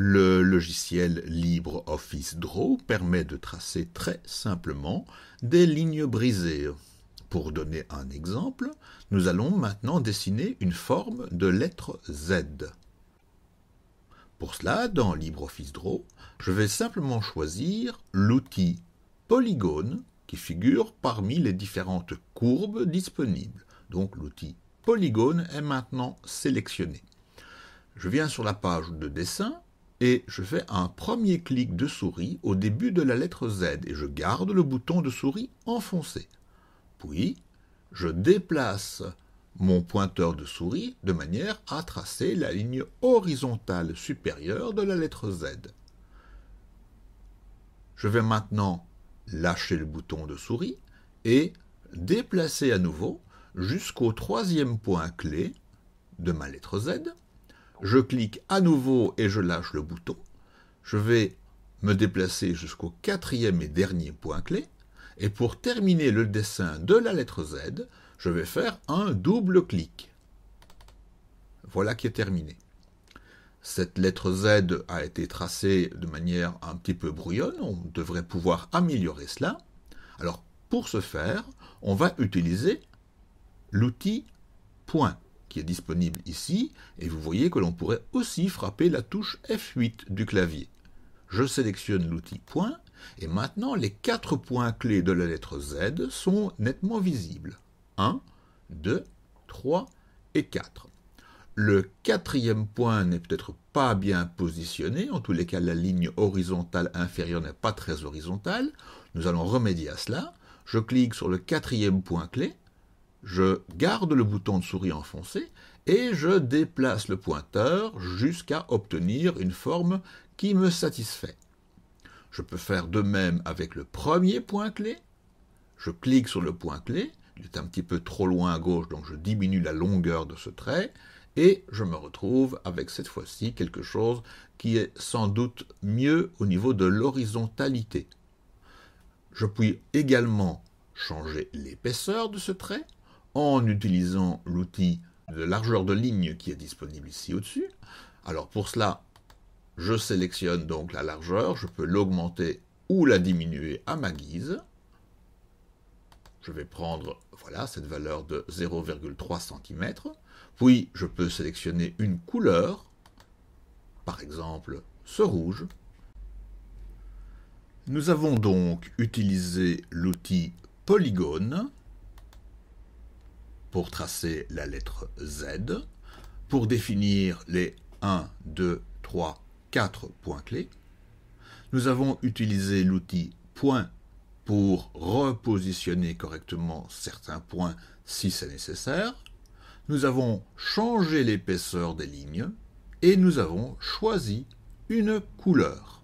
Le logiciel LibreOffice Draw permet de tracer très simplement des lignes brisées. Pour donner un exemple, nous allons maintenant dessiner une forme de lettre Z. Pour cela, dans LibreOffice Draw, je vais simplement choisir l'outil Polygone qui figure parmi les différentes courbes disponibles. Donc l'outil Polygone est maintenant sélectionné. Je viens sur la page de dessin et je fais un premier clic de souris au début de la lettre Z et je garde le bouton de souris enfoncé. Puis, je déplace mon pointeur de souris de manière à tracer la ligne horizontale supérieure de la lettre Z. Je vais maintenant lâcher le bouton de souris et déplacer à nouveau jusqu'au troisième point clé de ma lettre Z, je clique à nouveau et je lâche le bouton. Je vais me déplacer jusqu'au quatrième et dernier point clé. Et pour terminer le dessin de la lettre Z, je vais faire un double clic. Voilà qui est terminé. Cette lettre Z a été tracée de manière un petit peu brouillonne, on devrait pouvoir améliorer cela. Alors pour ce faire, on va utiliser l'outil point qui est disponible ici, et vous voyez que l'on pourrait aussi frapper la touche F8 du clavier. Je sélectionne l'outil point, et maintenant les quatre points clés de la lettre Z sont nettement visibles. 1, 2, 3 et 4. Le quatrième point n'est peut-être pas bien positionné, en tous les cas la ligne horizontale inférieure n'est pas très horizontale. Nous allons remédier à cela. Je clique sur le quatrième point clé, je garde le bouton de souris enfoncé et je déplace le pointeur jusqu'à obtenir une forme qui me satisfait. Je peux faire de même avec le premier point clé. Je clique sur le point clé, il est un petit peu trop loin à gauche, donc je diminue la longueur de ce trait, et je me retrouve avec cette fois-ci quelque chose qui est sans doute mieux au niveau de l'horizontalité. Je puis également changer l'épaisseur de ce trait, en utilisant l'outil de largeur de ligne qui est disponible ici au-dessus. Alors pour cela, je sélectionne donc la largeur, je peux l'augmenter ou la diminuer à ma guise. Je vais prendre voilà, cette valeur de 0,3 cm. Puis je peux sélectionner une couleur, par exemple ce rouge. Nous avons donc utilisé l'outil polygone pour tracer la lettre Z, pour définir les 1, 2, 3, 4 points clés. Nous avons utilisé l'outil point pour repositionner correctement certains points si c'est nécessaire. Nous avons changé l'épaisseur des lignes et nous avons choisi une couleur.